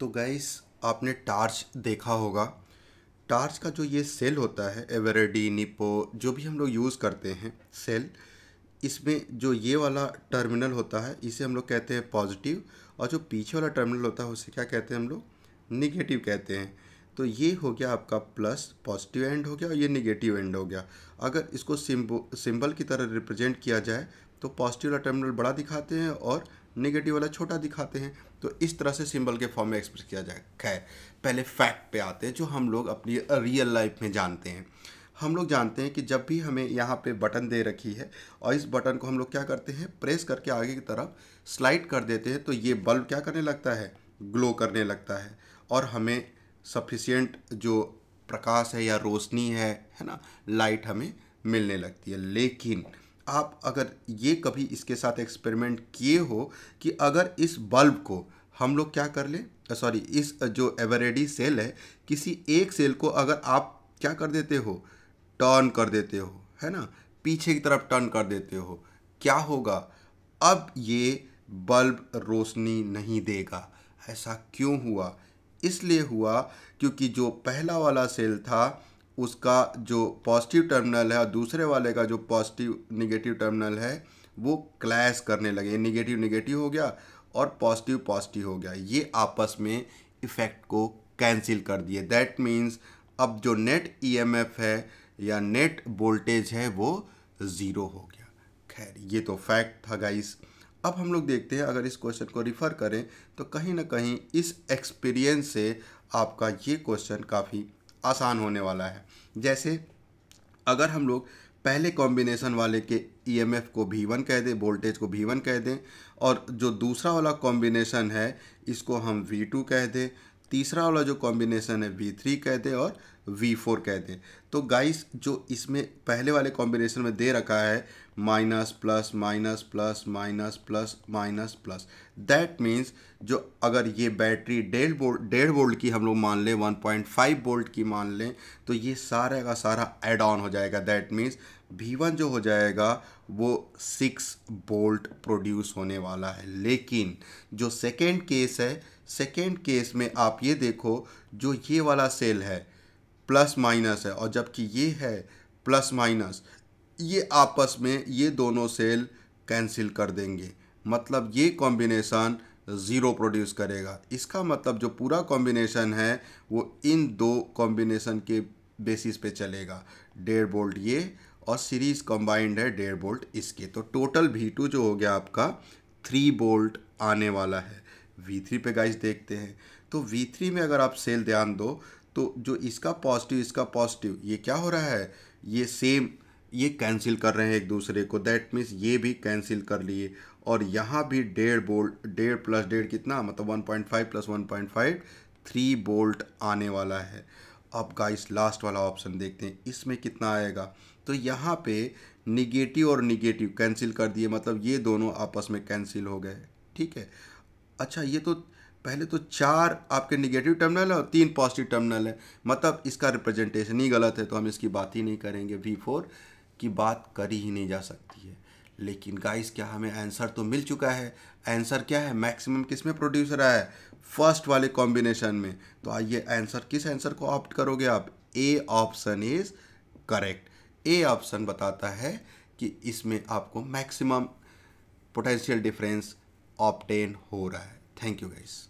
तो गाइस आपने टार्च देखा होगा टार्च का जो ये सेल होता है एवरेडी निपो जो भी हम लोग यूज़ करते हैं सेल इसमें जो ये वाला टर्मिनल होता है इसे हम लोग कहते हैं पॉजिटिव और जो पीछे वाला टर्मिनल होता है उसे क्या कहते हैं हम लोग निगेटिव कहते हैं तो ये हो गया आपका प्लस पॉजिटिव एंड हो गया और ये निगेटिव एंड हो गया अगर इसको सिम्बो सिंबल की तरह रिप्रेजेंट किया जाए तो पॉजिटिव वाला टर्मिनल बड़ा दिखाते हैं और नेगेटिव वाला छोटा दिखाते हैं तो इस तरह से सिंबल के फॉर्म में एक्सप्रेस किया जाए खैर पहले फैक्ट पे आते हैं जो हम लोग अपनी रियल लाइफ में जानते हैं हम लोग जानते हैं कि जब भी हमें यहाँ पे बटन दे रखी है और इस बटन को हम लोग क्या करते हैं प्रेस करके आगे की तरफ स्लाइड कर देते हैं तो ये बल्ब क्या करने लगता है ग्लो करने लगता है और हमें सफिशियंट जो प्रकाश है या रोशनी है है ना लाइट हमें मिलने लगती है लेकिन आप अगर ये कभी इसके साथ एक्सपेरिमेंट किए हो कि अगर इस बल्ब को हम लोग क्या कर ले सॉरी इस जो एवरेडी सेल है किसी एक सेल को अगर आप क्या कर देते हो टर्न कर देते हो है ना पीछे की तरफ टर्न कर देते हो क्या होगा अब ये बल्ब रोशनी नहीं देगा ऐसा क्यों हुआ इसलिए हुआ क्योंकि जो पहला वाला सेल था उसका जो पॉजिटिव टर्मिनल है और दूसरे वाले का जो पॉजिटिव निगेटिव टर्मिनल है वो क्लैश करने लगे निगेटिव निगेटिव हो गया और पॉजिटिव पॉजिटिव हो गया ये आपस में इफ़ेक्ट को कैंसिल कर दिए दैट मीन्स अब जो नेट ईएमएफ e है या नेट वोल्टेज है वो ज़ीरो हो गया खैर ये तो फैक्ट था गाइस अब हम लोग देखते हैं अगर इस क्वेश्चन को रिफ़र करें तो कहीं ना कहीं इस एक्सपीरियंस से आपका ये क्वेश्चन काफ़ी आसान होने वाला है जैसे अगर हम लोग पहले कॉम्बिनेशन वाले के ईएमएफ e को भी वन कह दें वोल्टेज को भी वन कह दें और जो दूसरा वाला कॉम्बिनेशन है इसको हम वी टू कह दें तीसरा वाला जो कॉम्बिनेशन है वी थ्री कहते हैं और वी फोर कहते हैं तो गाइस जो इसमें पहले वाले कॉम्बिनेशन में दे रखा है minus plus minus plus minus plus minus plus that means जो अगर ये बैटरी डेढ़ वोल्ट डेढ़ वोल्ट की हम लोग मान लें वन पॉइंट फाइव वोल्ट की मान लें तो ये सारा का सारा एड ऑन हो जाएगा दैट मीन्स वी वन जो हो जाएगा वो सिक्स बोल्ट प्रोड्यूस होने वाला है लेकिन जो सेकेंड केस है सेकेंड केस में आप ये देखो जो ये वाला सेल है प्लस माइनस है और जबकि ये है प्लस माइनस ये आपस में ये दोनों सेल कैंसिल कर देंगे मतलब ये कॉम्बिनेशन ज़ीरो प्रोड्यूस करेगा इसका मतलब जो पूरा कॉम्बिनेशन है वो इन दो कॉम्बिनेशन के बेसिस पे चलेगा डेढ़ बोल्ट ये और सीरीज़ कंबाइंड है डेढ़ बोल्ट इसके तो टोटल भी टू जो हो गया आपका थ्री बोल्ट आने वाला है V3 पे गाइस देखते हैं तो V3 में अगर आप सेल ध्यान दो तो जो इसका पॉजिटिव इसका पॉजिटिव ये क्या हो रहा है ये सेम ये कैंसिल कर रहे हैं एक दूसरे को दैट मीन्स ये भी कैंसिल कर लिए और यहाँ भी डेढ़ बोल्ट डेढ़ प्लस डेढ़ कितना मतलब one point five plus one point five three volt आने वाला है अब गाइस लास्ट वाला ऑप्शन देखते हैं इसमें कितना आएगा तो यहाँ पे निगेटिव और निगेटिव कैंसिल कर दिए मतलब ये दोनों आपस में कैंसिल हो गए ठीक है अच्छा ये तो पहले तो चार आपके निगेटिव टर्मिनल है और तीन पॉजिटिव टर्मिनल है मतलब इसका रिप्रेजेंटेशन ही गलत है तो हम इसकी बात ही नहीं करेंगे वी फोर की बात करी ही नहीं जा सकती है लेकिन गाइस क्या हमें आंसर तो मिल चुका है आंसर क्या है मैक्सिमम किस में प्रोड्यूस रहा है फर्स्ट वाले कॉम्बिनेशन में तो आइए आंसर किस आंसर को ऑप्ट करोगे आप A option is correct A option बताता है कि इसमें आपको मैक्सिमम पोटेंशियल डिफरेंस ऑप्टेन हो रहा है थैंक यू गाइस